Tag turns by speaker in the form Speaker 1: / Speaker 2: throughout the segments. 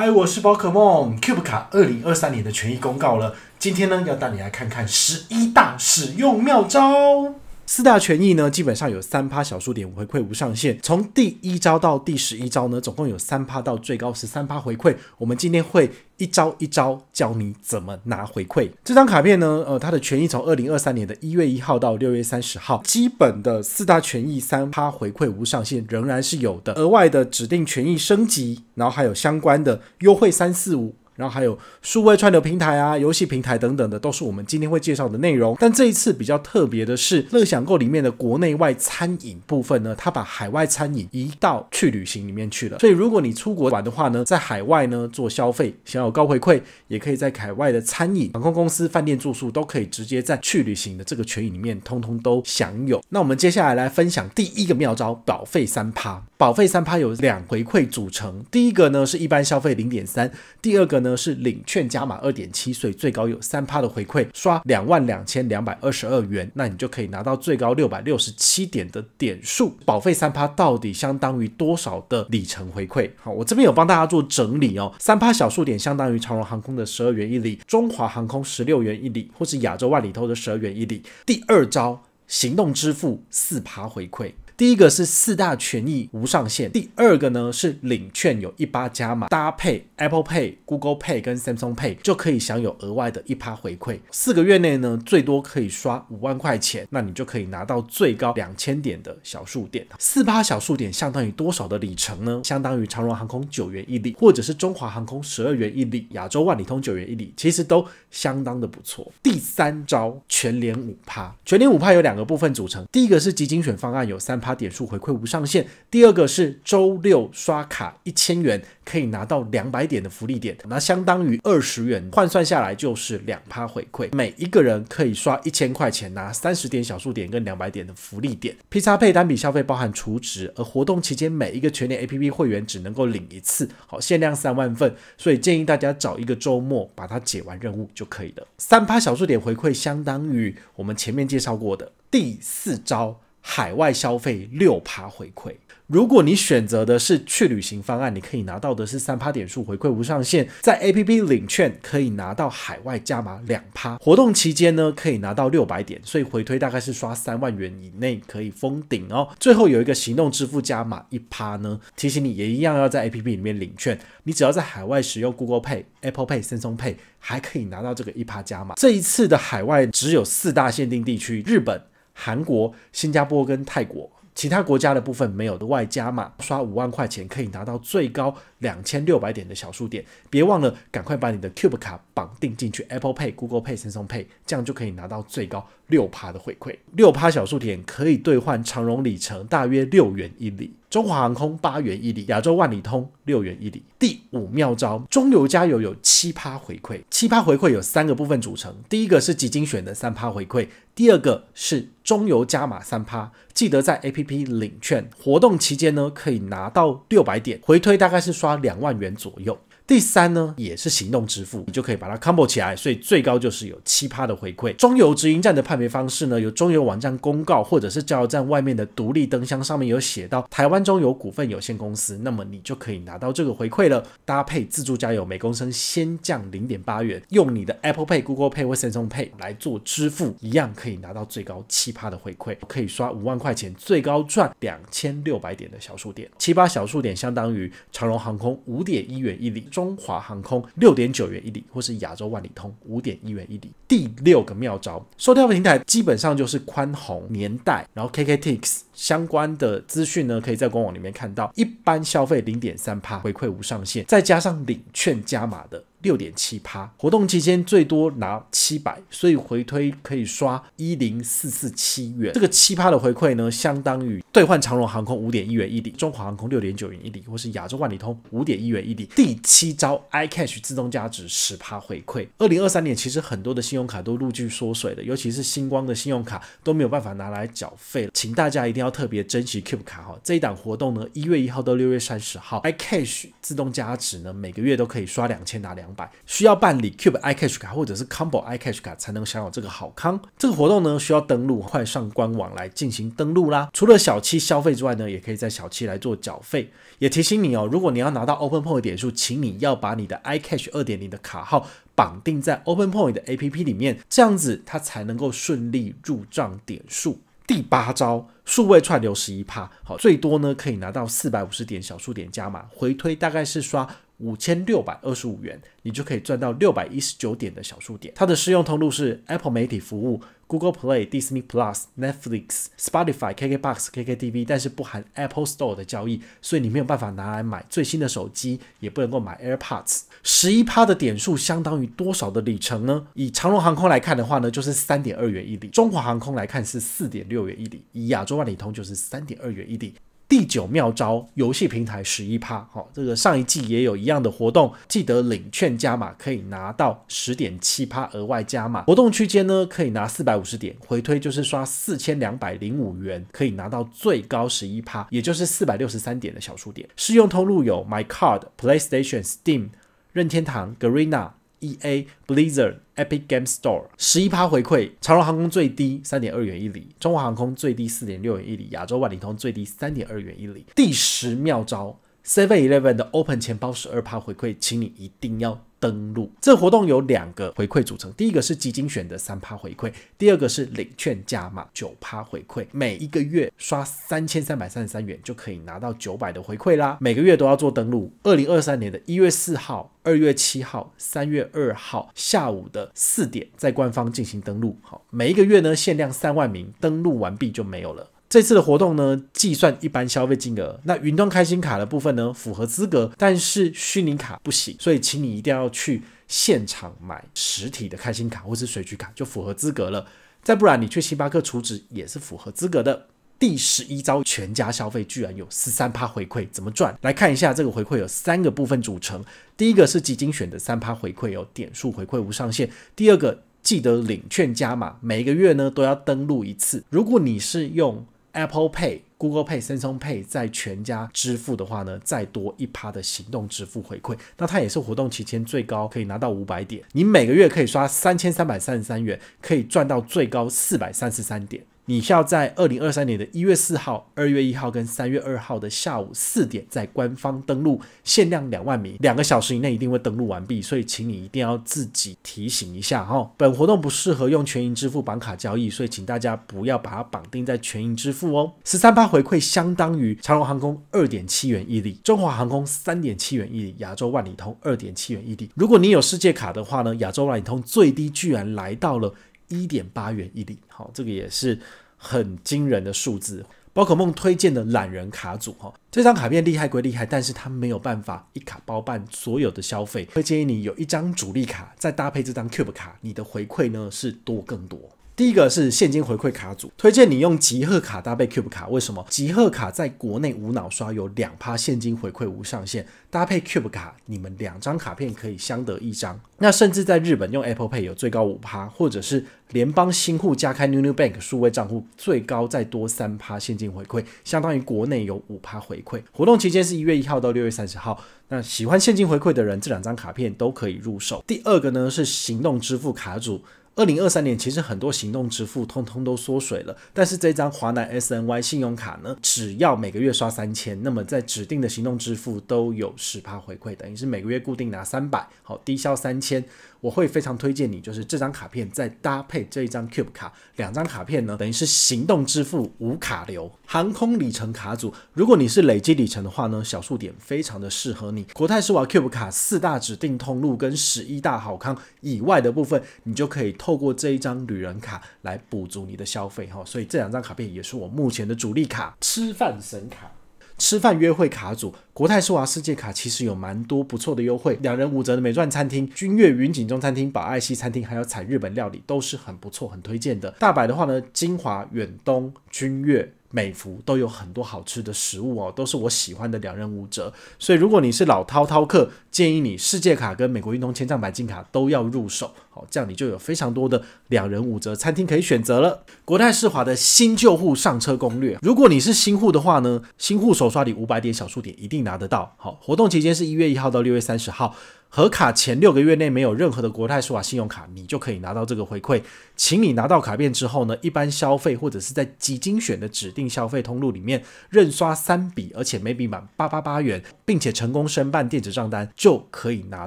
Speaker 1: 嗨，我是宝可梦 Cube 卡二零二三年的权益公告了。今天呢，要带你来看看十一大使用妙招。四大权益呢，基本上有三趴小数点回馈无上限。从第一招到第十一招呢，总共有三趴到最高十三趴回馈。我们今天会一招一招教你怎么拿回馈。这张卡片呢，呃，它的权益从二零二三年的一月一号到六月三十号，基本的四大权益三趴回馈无上限仍然是有的，额外的指定权益升级，然后还有相关的优惠三四五。然后还有数位串流平台啊、游戏平台等等的，都是我们今天会介绍的内容。但这一次比较特别的是，乐享购里面的国内外餐饮部分呢，它把海外餐饮移到去旅行里面去了。所以如果你出国玩的话呢，在海外呢做消费，享有高回馈，也可以在海外的餐饮、航空公司、饭店住宿都可以直接在去旅行的这个权益里面通通都享有。那我们接下来来分享第一个妙招：保费三趴。保费三趴有两回馈组成，第一个呢是一般消费零点三，第二个呢。呢是领券加码二点七，所以最高有三趴的回馈，刷两万两千两百二十二元，那你就可以拿到最高六百六十七点的点数，保费三趴到底相当于多少的里程回馈？好，我这边有帮大家做整理哦，三趴小数点相当于长荣航空的十二元一里，中华航空十六元一里，或是亚洲万里通的十二元一里。第二招，行动支付四趴回馈。第一个是四大权益无上限，第二个呢是领券有一八加码，搭配 Apple Pay、Google Pay 跟 Samsung Pay 就可以享有额外的一趴回馈。四个月内呢，最多可以刷五万块钱，那你就可以拿到最高两千点的小数点。四趴小数点相当于多少的里程呢？相当于长荣航空九元一里，或者是中华航空十二元一里，亚洲万里通九元一里，其实都相当的不错。第三招全联五趴，全联五趴有两个部分组成，第一个是集精选方案有三趴。差点数回馈无上限。第二个是周六刷卡一千元，可以拿到两百点的福利点，那相当于二十元换算下来就是两趴回馈。每一个人可以刷一千块钱拿三十点小数点跟两百点的福利点。P 差配单笔消费包含储值，而活动期间每一个全年 APP 会员只能够领一次，好，限量三万份，所以建议大家找一个周末把它解完任务就可以了。三趴小数点回馈相当于我们前面介绍过的第四招。海外消费六趴回馈，如果你选择的是去旅行方案，你可以拿到的是三趴点数回馈无上限，在 APP 领券可以拿到海外加码两趴，活动期间呢可以拿到六百点，所以回推大概是刷三万元以内可以封顶哦。最后有一个行动支付加码一趴呢，提醒你也一样要在 APP 里面领券，你只要在海外使用 Google Pay、Apple Pay、Samsung Pay 还可以拿到这个一趴加码。这一次的海外只有四大限定地区，日本。韩国、新加坡跟泰国其他国家的部分没有的外加码，刷五万块钱可以拿到最高两千六百点的小数点。别忘了赶快把你的 Cube 卡绑定进去，Apple Pay、Google Pay、Samsung Pay，这样就可以拿到最高。六趴的回馈，六趴小数点可以兑换长荣里程，大约六元一里；中华航空八元一里，亚洲万里通六元一里。第五妙招，中油加油有七趴回馈，七趴回馈有三个部分组成，第一个是基精选的三趴回馈，第二个是中油加码三趴，记得在 APP 领券活动期间呢，可以拿到六百点回推，大概是刷两万元左右。第三呢，也是行动支付，你就可以把它 combo 起来，所以最高就是有七趴的回馈。中油直营站的判别方式呢，有中油网站公告，或者是加油站外面的独立灯箱上面有写到台湾中油股份有限公司，那么你就可以拿到这个回馈了。搭配自助加油，每公升先降零点八元，用你的 Apple Pay、Google Pay 或 Samsung Pay 来做支付，一样可以拿到最高七趴的回馈，可以刷五万块钱，最高赚两千六百点的小数点，七八小数点相当于长荣航空五点一元一里。中华航空六点九元一里，或是亚洲万里通五点一元一里。第六个妙招，收票平台基本上就是宽宏年代，然后 KK Tix 相关的资讯呢，可以在官网里面看到，一般消费零点三趴回馈无上限，再加上领券加码的。六点七趴，活动期间最多拿七百，所以回推可以刷一零四四七元。这个七趴的回馈呢，相当于兑换长隆航空五点一元一里，中华航空六点九元一里，或是亚洲万里通五点一元一里。第七招，iCash 自动价值十趴回馈。二零二三年其实很多的信用卡都陆续缩水了，尤其是星光的信用卡都没有办法拿来缴费了。请大家一定要特别珍惜 Cube 卡哈。这一档活动呢，一月一号到六月三十号，iCash 自动加值呢，每个月都可以刷两千拿两。需要办理 Cube iCash 卡或者是 Combo iCash 卡才能享有这个好康。这个活动呢，需要登录，快上官网来进行登录啦。除了小七消费之外呢，也可以在小七来做缴费。也提醒你哦，如果你要拿到 Open Point 点数，请你要把你的 iCash 二点零的卡号绑定在 Open Point 的 A P P 里面，这样子它才能够顺利入账点数。第八招。数位串流十一趴，好，最多呢可以拿到四百五十点小数点加码，回推大概是刷五千六百二十五元，你就可以赚到六百一十九点的小数点。它的适用通路是 Apple 媒体服务、Google Play、Disney Plus、Netflix、Spotify、KKbox、KKTV，但是不含 Apple Store 的交易，所以你没有办法拿来买最新的手机，也不能够买 Airpods。十一趴的点数相当于多少的里程呢？以长龙航空来看的话呢，就是三点二元一里；，中华航空来看是四点六元一里；，以亚洲万里通就是三点二元一顶。第九妙招，游戏平台十一趴。好，这个上一季也有一样的活动，记得领券加码可以拿到十点七趴额外加码。活动区间呢，可以拿四百五十点回推，就是刷四千两百零五元可以拿到最高十一趴，也就是四百六十三点的小数点。适用通路有 My Card、PlayStation、Steam、任天堂、Garena。E A Blizzard Epic Game Store 十一趴回馈，长荣航空最低三点二元一里，中国航空最低四点六元一里，亚洲万里通最低三点二元一里。第十妙招，Seven Eleven 的 Open 钱包十二趴回馈，请你一定要。登录这活动有两个回馈组成，第一个是基金选的三趴回馈，第二个是领券加码九趴回馈。每一个月刷三千三百三十三元就可以拿到九百的回馈啦。每个月都要做登录。二零二三年的一月四号、二月七号、三月二号下午的四点，在官方进行登录。好，每一个月呢，限量三万名，登录完毕就没有了。这次的活动呢，计算一般消费金额。那云端开心卡的部分呢，符合资格，但是虚拟卡不行，所以请你一定要去现场买实体的开心卡或是水局卡，就符合资格了。再不然，你去星巴克储值也是符合资格的。第十一招，全家消费居然有十三趴回馈，怎么赚？来看一下这个回馈有三个部分组成。第一个是集金选的三趴回馈，有点数回馈无上限。第二个记得领券加码，每个月呢都要登录一次。如果你是用 Apple Pay、Google Pay、Samsung Pay 在全家支付的话呢，再多一趴的行动支付回馈，那它也是活动期间最高可以拿到五百点，你每个月可以刷三千三百三十三元，可以赚到最高四百三十三点。你需要在二零二三年的一月四号、二月一号跟三月二号的下午四点，在官方登录，限量两万名，两个小时以内一定会登录完毕，所以请你一定要自己提醒一下哈。本活动不适合用全银支付绑卡交易，所以请大家不要把它绑定在全银支付哦。十三八回馈相当于长荣航空二点七元一里，中华航空三点七元一里，亚洲万里通二点七元一里。如果你有世界卡的话呢，亚洲万里通最低居然来到了。一点八元一粒，好，这个也是很惊人的数字。宝可梦推荐的懒人卡组，哈，这张卡片厉害归厉害，但是它没有办法一卡包办所有的消费。会建议你有一张主力卡，再搭配这张 Cube 卡，你的回馈呢是多更多。第一个是现金回馈卡组，推荐你用集贺卡搭配 Cube 卡。为什么？集贺卡在国内无脑刷有两趴现金回馈，无上限。搭配 Cube 卡，你们两张卡片可以相得益彰。那甚至在日本用 Apple Pay 有最高五趴，或者是联邦新户加开 New New Bank 数位账户，最高再多三趴现金回馈，相当于国内有五趴回馈。活动期间是一月一号到六月三十号。那喜欢现金回馈的人，这两张卡片都可以入手。第二个呢是行动支付卡组。二零二三年，其实很多行动支付通通都缩水了。但是这张华南 S N Y 信用卡呢，只要每个月刷三千，那么在指定的行动支付都有十趴回馈，等于是每个月固定拿三百，好低消三千。我会非常推荐你，就是这张卡片再搭配这一张 Cube 卡，两张卡片呢，等于是行动支付无卡流、航空里程卡组。如果你是累积里程的话呢，小数点非常的适合你。国泰世华 Cube 卡四大指定通路跟十一大好康以外的部分，你就可以透过这一张旅人卡来补足你的消费哈。所以这两张卡片也是我目前的主力卡，吃饭神卡。吃饭约会卡组，国泰世华世界卡其实有蛮多不错的优惠，两人五折的美钻餐厅、君悦云锦中餐厅、宝爱西餐厅，还有采日本料理，都是很不错、很推荐的。大白的话呢，金华、远东、君悦。美幅都有很多好吃的食物哦，都是我喜欢的两人五折。所以如果你是老饕饕客，建议你世界卡跟美国运动千账白金卡都要入手，好，这样你就有非常多的两人五折餐厅可以选择了。国泰世华的新旧户上车攻略，如果你是新户的话呢，新户首刷的五百点小数点一定拿得到。好，活动期间是一月一号到六月三十号。核卡前六个月内没有任何的国泰数码信用卡，你就可以拿到这个回馈。请你拿到卡片之后呢，一般消费或者是在基金选的指定消费通路里面任刷三笔，而且每笔满八八八元，并且成功申办电子账单，就可以拿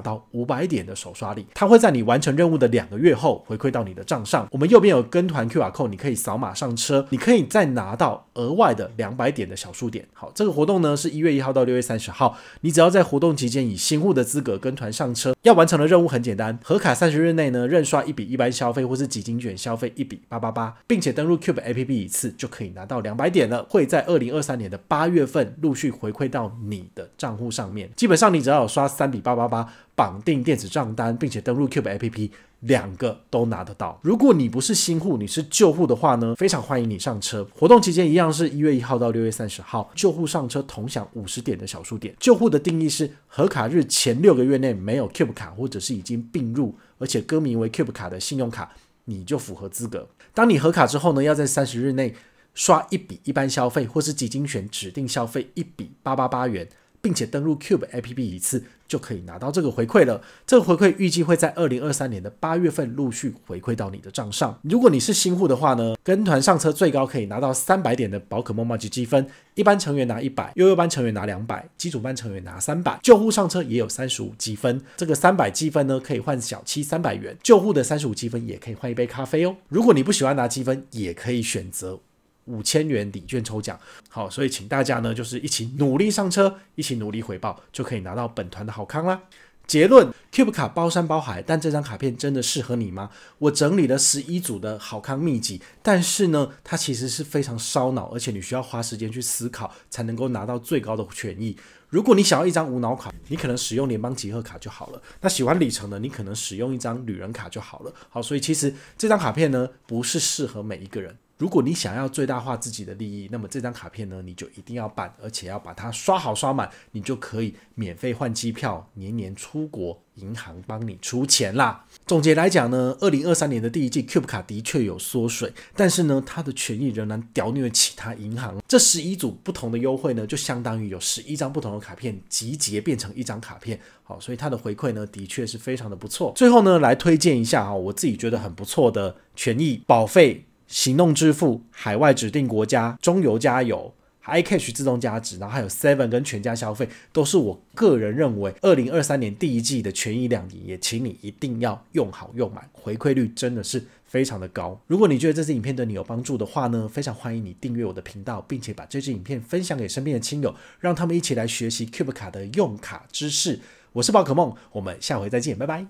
Speaker 1: 到五百点的手刷礼。它会在你完成任务的两个月后回馈到你的账上。我们右边有跟团 Q r code，你可以扫码上车，你可以再拿到额外的两百点的小数点。好，这个活动呢是一月一号到六月三十号，你只要在活动期间以新户的资格跟团。上车要完成的任务很简单，核卡三十日内呢，认刷一笔一般消费或是几金卷消费一笔八八八，并且登录 Cube A P P 一次就可以拿到两百点了，会在二零二三年的八月份陆续回馈到你的账户上面。基本上你只要刷三笔八八八，绑定电子账单，并且登录 Cube A P P。两个都拿得到。如果你不是新户，你是旧户的话呢，非常欢迎你上车。活动期间一样是一月一号到六月三十号，旧户上车同享五十点的小数点。旧户的定义是核卡日前六个月内没有 cube 卡，或者是已经并入而且歌名为 cube 卡的信用卡，你就符合资格。当你核卡之后呢，要在三十日内刷一笔一般消费，或是几精选指定消费一笔八八八元。并且登录 Cube APP 一次就可以拿到这个回馈了。这个回馈预计会在二零二三年的八月份陆续回馈到你的账上。如果你是新户的话呢，跟团上车最高可以拿到三百点的宝可梦冒级积分，一般成员拿一百，优悠班成员拿两百，基础班成员拿三百，旧户上车也有三十五积分。这个三百积分呢，可以换小七三百元，旧户的三十五积分也可以换一杯咖啡哦。如果你不喜欢拿积分，也可以选择。五千元礼券抽奖，好，所以请大家呢，就是一起努力上车，一起努力回报，就可以拿到本团的好康啦。结论 b e 卡包山包海，但这张卡片真的适合你吗？我整理了十一组的好康秘籍，但是呢，它其实是非常烧脑，而且你需要花时间去思考，才能够拿到最高的权益。如果你想要一张无脑卡，你可能使用联邦集合卡就好了。那喜欢里程的，你可能使用一张旅人卡就好了。好，所以其实这张卡片呢，不是适合每一个人。如果你想要最大化自己的利益，那么这张卡片呢，你就一定要办，而且要把它刷好刷满，你就可以免费换机票，年年出国，银行帮你出钱啦。总结来讲呢，二零二三年的第一季 Cube 卡的确有缩水，但是呢，它的权益仍然屌虐其他银行。这十一组不同的优惠呢，就相当于有十一张不同的卡片集结变成一张卡片。好，所以它的回馈呢，的确是非常的不错。最后呢，来推荐一下哈，我自己觉得很不错的权益保费。行动支付海外指定国家中油加油、iCash 自动加值，然后还有 Seven 跟全家消费，都是我个人认为二零二三年第一季的权益亮点，也请你一定要用好用满，回馈率真的是非常的高。如果你觉得这支影片对你有帮助的话呢，非常欢迎你订阅我的频道，并且把这支影片分享给身边的亲友，让他们一起来学习 Cube 卡的用卡知识。我是宝可梦，我们下回再见，拜拜。